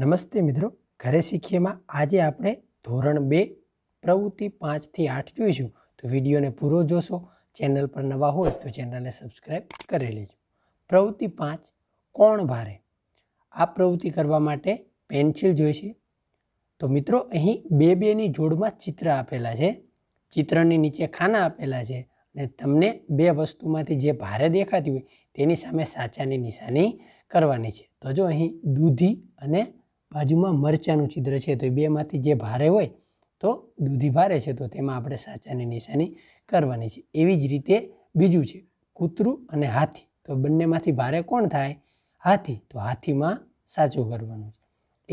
નમસ્તે મિત્રો ઘરે શીખીએમાં આજે આપણે ધોરણ બે પ્રવૃત્તિ પાંચથી આઠ જોઈશું તો વિડીયોને પૂરો જોશો ચેનલ પર નવા હોય તો ચેનલને સબસ્ક્રાઈબ કરી લેજો પ્રવૃત્તિ પાંચ કોણ ભારે આ પ્રવૃત્તિ કરવા માટે પેન્સિલ જોઈશે તો મિત્રો અહીં બે બેની જોડમાં ચિત્ર આપેલા છે ચિત્રની નીચે ખાના આપેલા છે અને તમને બે વસ્તુમાંથી જે ભારે દેખાતી હોય તેની સામે સાચાની નિશાની કરવાની છે તો જો અહીં દૂધી અને બાજુમાં મરચાંનું છિદ્ર છે તો એ બેમાંથી જે ભારે હોય તો દૂધી ભારે છે તો તેમાં આપણે સાચાની નિશાની કરવાની છે એવી જ રીતે બીજું છે કૂતરું અને હાથી તો બંનેમાંથી ભારે કોણ થાય હાથી તો હાથીમાં સાચું કરવાનું છે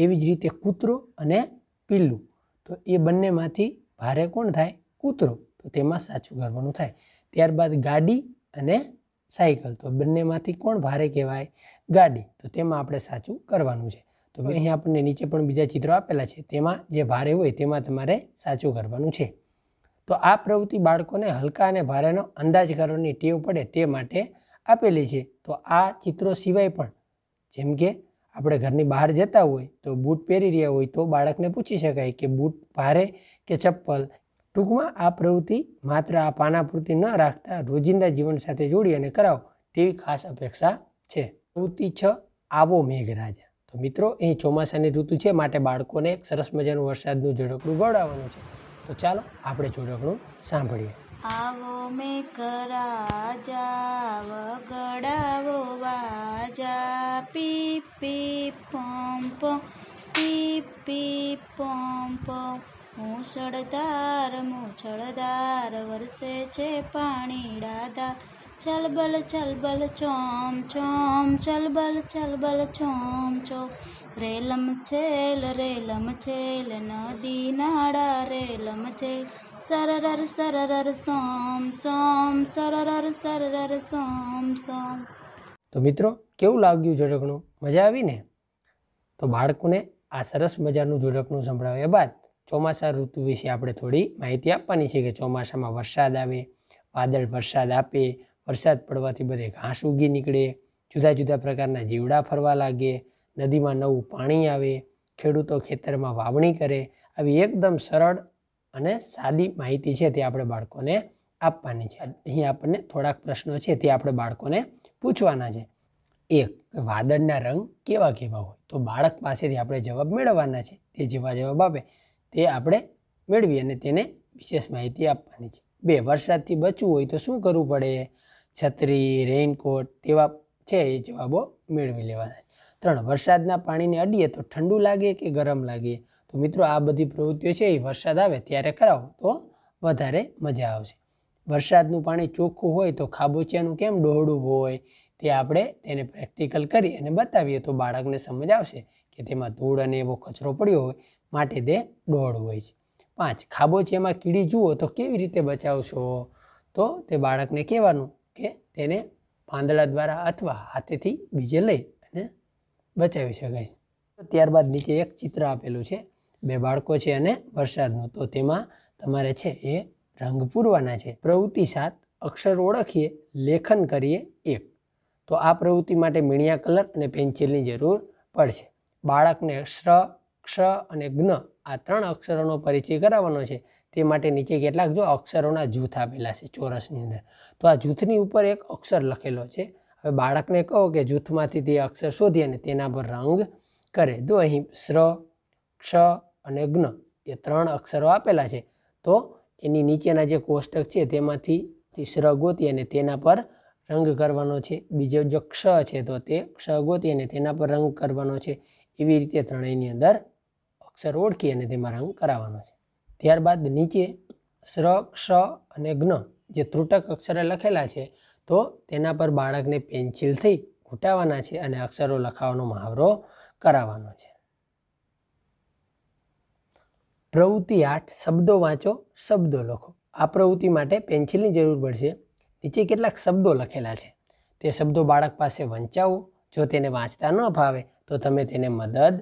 એવી જ રીતે કૂતરો અને પીલું તો એ બંનેમાંથી ભારે કોણ થાય કૂતરો તો તેમાં સાચું કરવાનું થાય ત્યારબાદ ગાડી અને સાયકલ તો બંનેમાંથી કોણ ભારે કહેવાય ગાડી તો તેમાં આપણે સાચું કરવાનું છે તો અહીં આપણને નીચે પણ બીજા ચિત્રો આપેલા છે તેમાં જે ભારે હોય તેમાં તમારે સાચું કરવાનું છે તો આ પ્રવૃત્તિ બાળકોને હલકા અને ભારેનો અંદાજ કરવાની ટેવ પડે તે માટે આપેલી છે તો આ ચિત્રો સિવાય પણ જેમ કે આપણે ઘરની બહાર જતા હોય તો બૂટ પહેરી રહ્યા હોય તો બાળકને પૂછી શકાય કે બૂટ ભારે કે ચપ્પલ ટૂંકમાં આ પ્રવૃત્તિ માત્ર આ પાના પૂરતી ન રાખતા રોજિંદા જીવન સાથે જોડી અને કરાવો તેવી ખાસ અપેક્ષા છે પ્રવૃત્તિ છ આવો મેઘરાજા તો મિત્રો એ ચોમાસાની ઋતુ છે માટે બાળકોને એક સરસ મજાનું વરસાદનું ઝડકડું ગવડાવવાનું છે તો ચાલો આપણે ઝડકડું સાંભળીએ આવો મે કરાજા જાવ ગડાવો વાજા પી પી પંપ પી પી પંપ મૂછળદાર મૂછળદાર વરસે છે પાણી ડાદા ચલબલ ચલબલ ચોમ ચોમ ચલબલ ચલબલ ચોમ ચોમ રેલમ છેલ રેલમ છેલ નદી નાળા રેલમ છેલ સરરર સરરર સોમ સોમ સરરર સરરર સોમ સોમ તો મિત્રો કેવું લાગ્યું જોડકણું મજા આવી ને તો બાળકોને આ સરસ મજાનું જોડકણું સંભળાવ્યા બાદ ચોમાસા ઋતુ વિશે આપણે થોડી માહિતી આપવાની છે કે ચોમાસામાં વરસાદ આવે વાદળ વરસાદ આપે વરસાદ પડવાથી બધે ઘાસ ઉગી નીકળે જુદા જુદા પ્રકારના જીવડા ફરવા લાગે નદીમાં નવું પાણી આવે ખેડૂતો ખેતરમાં વાવણી કરે આવી એકદમ સરળ અને સાદી માહિતી છે તે આપણે બાળકોને આપવાની છે અહીં આપણને થોડાક પ્રશ્નો છે તે આપણે બાળકોને પૂછવાના છે એક વાદળના રંગ કેવા કેવા હોય તો બાળક પાસેથી આપણે જવાબ મેળવવાના છે તે જેવા જવાબ આપે તે આપણે મેળવી અને તેને વિશેષ માહિતી આપવાની છે બે વરસાદથી બચવું હોય તો શું કરવું પડે છત્રી રેઇનકોટ તેવા છે એ જવાબો મેળવી લેવાના ત્રણ વરસાદના પાણીને અડીએ તો ઠંડુ લાગે કે ગરમ લાગે તો મિત્રો આ બધી પ્રવૃત્તિઓ છે એ વરસાદ આવે ત્યારે કરાવો તો વધારે મજા આવશે વરસાદનું પાણી ચોખ્ખું હોય તો ખાબોચિયાનું કેમ ડહોળું હોય તે આપણે તેને પ્રેક્ટિકલ કરી અને બતાવીએ તો બાળકને સમજ આવશે કે તેમાં ધૂળ અને એવો કચરો પડ્યો હોય માટે તે ડહોળું હોય છે પાંચ ખાબોચિયામાં કીડી જુઓ તો કેવી રીતે બચાવશો તો તે બાળકને કહેવાનું કે તેને પાંદડા દ્વારા અથવા હાથેથી બીજે લઈ અને બચાવી શકાય છે ત્યારબાદ નીચે એક ચિત્ર આપેલું છે બે બાળકો છે અને વરસાદનું તો તેમાં તમારે છે એ રંગ પૂરવાના છે પ્રવૃત્તિ સાત અક્ષર ઓળખીએ લેખન કરીએ એક તો આ પ્રવૃત્તિ માટે મીણિયા કલર અને પેન્સિલની જરૂર પડશે બાળકને શ્ર ક્ષ અને જ્ઞ આ ત્રણ અક્ષરોનો પરિચય કરાવવાનો છે તે માટે નીચે કેટલાક જો અક્ષરોના જૂથ આપેલા છે ચોરસની અંદર તો આ જૂથની ઉપર એક અક્ષર લખેલો છે હવે બાળકને કહો કે જૂથમાંથી તે અક્ષર શોધી અને તેના પર રંગ કરે જો અહીં શ્ર ક્ષ અને જ્ઞ એ ત્રણ અક્ષરો આપેલા છે તો એની નીચેના જે કોષ્ટક છે તેમાંથી શ્ર ગોતી અને તેના પર રંગ કરવાનો છે બીજો જો ક્ષ છે તો તે ક્ષ ગોતી અને તેના પર રંગ કરવાનો છે એવી રીતે ત્રણેયની અંદર અક્ષર ઓળખી અને તેમાં રંગ કરાવવાનો છે ત્યારબાદ નીચે સ્ર ક્ષ અને જ્ઞ જે ત્રુટક અક્ષરે લખેલા છે તો તેના પર બાળકને પેન્સિલથી ઘૂંટાવાના છે અને અક્ષરો લખાવાનો મહાવરો કરાવવાનો છે પ્રવૃત્તિ આઠ શબ્દો વાંચો શબ્દો લખો આ પ્રવૃત્તિ માટે પેન્સિલની જરૂર પડશે નીચે કેટલાક શબ્દો લખેલા છે તે શબ્દો બાળક પાસે વંચાવો જો તેને વાંચતા ન ફાવે તો તમે તેને મદદ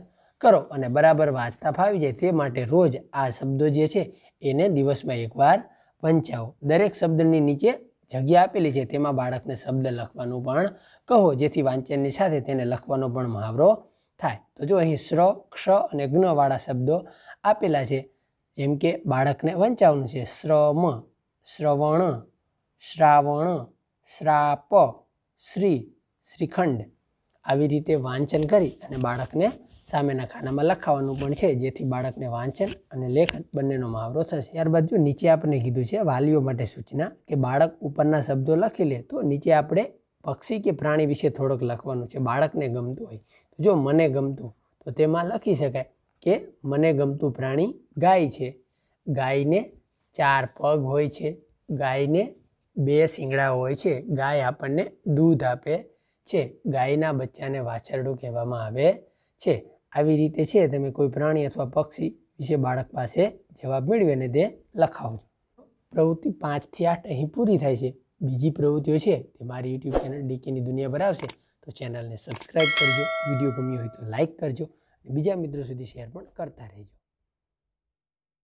કરો અને બરાબર વાંચતા ફાવી જાય તે માટે રોજ આ શબ્દો જે છે એને દિવસમાં એકવાર વંચાવો દરેક શબ્દની નીચે જગ્યા આપેલી છે તેમાં બાળકને શબ્દ લખવાનું પણ કહો જેથી વાંચનની સાથે તેને લખવાનો પણ મહાવરો થાય તો જો અહીં શ્ર ક્ષ અને જ્ઞવાળા શબ્દો આપેલા છે જેમ કે બાળકને વંચાવવાનું છે શ્રમ શ્રવણ શ્રાવણ શ્રાપ શ્રી શ્રીખંડ આવી રીતે વાંચન કરી અને બાળકને સામેના ખાનામાં લખાવાનું પણ છે જેથી બાળકને વાંચન અને લેખન બંનેનો મહાવરો થશે ત્યારબાદ જો નીચે આપણે કીધું છે વાલીઓ માટે સૂચના કે બાળક ઉપરના શબ્દો લખી લે તો નીચે આપણે પક્ષી કે પ્રાણી વિશે થોડોક લખવાનું છે બાળકને ગમતું હોય તો જો મને ગમતું તો તેમાં લખી શકાય કે મને ગમતું પ્રાણી ગાય છે ગાયને ચાર પગ હોય છે ગાયને બે શિંગડા હોય છે ગાય આપણને દૂધ આપે છે ગાયના બચ્ચાને વાછરડું કહેવામાં આવે છે આવી રીતે છે તમે કોઈ પ્રાણી અથવા પક્ષી વિશે બાળક પાસે જવાબ મેળવી અને તે લખાવજો પ્રવૃત્તિ પાંચથી આઠ અહીં પૂરી થાય છે બીજી પ્રવૃત્તિઓ છે તે મારી યુટ્યુબ ચેનલ ડીકેની દુનિયા બરાવશે તો ચેનલને સબસ્ક્રાઇબ કરજો વિડીયો ગમ્યો હોય તો લાઇક કરજો અને બીજા મિત્રો સુધી શેર પણ કરતા રહેજો